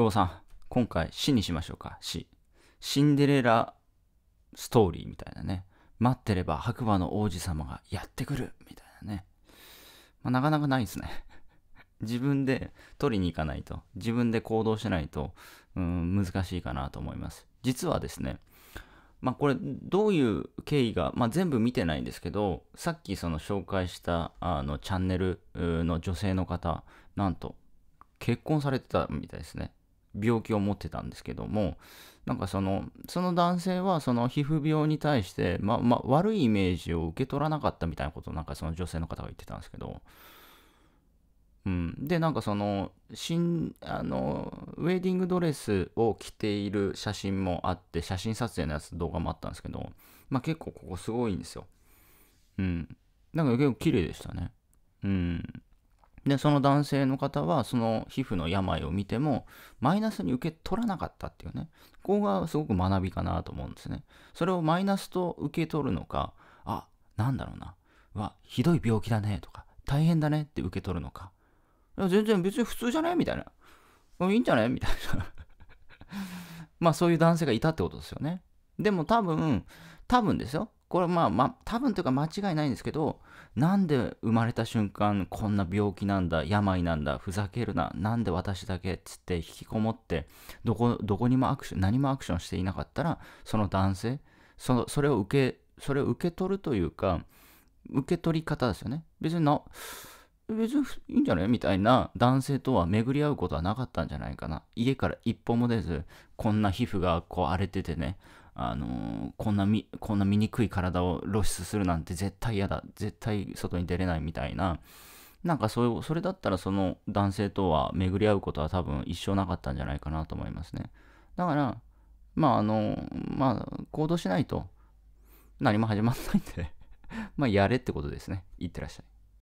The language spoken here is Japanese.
久保さん、今回死にしましょうか。死。シンデレラストーリーみたいなね。待ってれば白馬の王子様がやってくるみたいなね。まあ、なかなかないですね。自分で取りに行かないと、自分で行動しないと、うん、難しいかなと思います。実はですね、まあこれどういう経緯が、まあ、全部見てないんですけど、さっきその紹介したあのチャンネルの女性の方、なんと結婚されてたみたいですね。病気を持ってたんですけどもなんかそのその男性はその皮膚病に対して、まま悪いイメージを受け取らなかったみたいなことをなんかその女性の方が言ってたんですけど、うん、でなんかそのしんあのウェディングドレスを着ている写真もあって写真撮影のやつ動画もあったんですけど、まあ、結構ここすごいんですよ。うん、なんか結構綺麗でしたね。うんで、その男性の方は、その皮膚の病を見ても、マイナスに受け取らなかったっていうね、ここがすごく学びかなと思うんですね。それをマイナスと受け取るのか、あ、なんだろうな、わ、ひどい病気だねとか、大変だねって受け取るのか、全然別に普通じゃないみたいな、いいんじゃないみたいな まあそういう男性がいたってことですよね。でも多分、多分ですよ。これまあ、まあ、多分というか間違いないんですけど、なんで生まれた瞬間、こんな病気なんだ、病なんだ、ふざけるな、なんで私だけっつって引きこもって、どこ、どこにもアクション、何もアクションしていなかったら、その男性、その、それを受け、それを受け取るというか、受け取り方ですよね。別に別にいいんじゃないみたいな男性とは巡り合うことはなかったんじゃないかな。家から一歩も出ず、こんな皮膚がこう荒れててね、あのこんなみ、こんな醜い体を露出するなんて絶対嫌だ。絶対外に出れないみたいな。なんかそれそれだったらその男性とは巡り合うことは多分一生なかったんじゃないかなと思いますね。だから、まああの、まあ行動しないと何も始まらないんで まあやれってことですね。いってらっしゃい。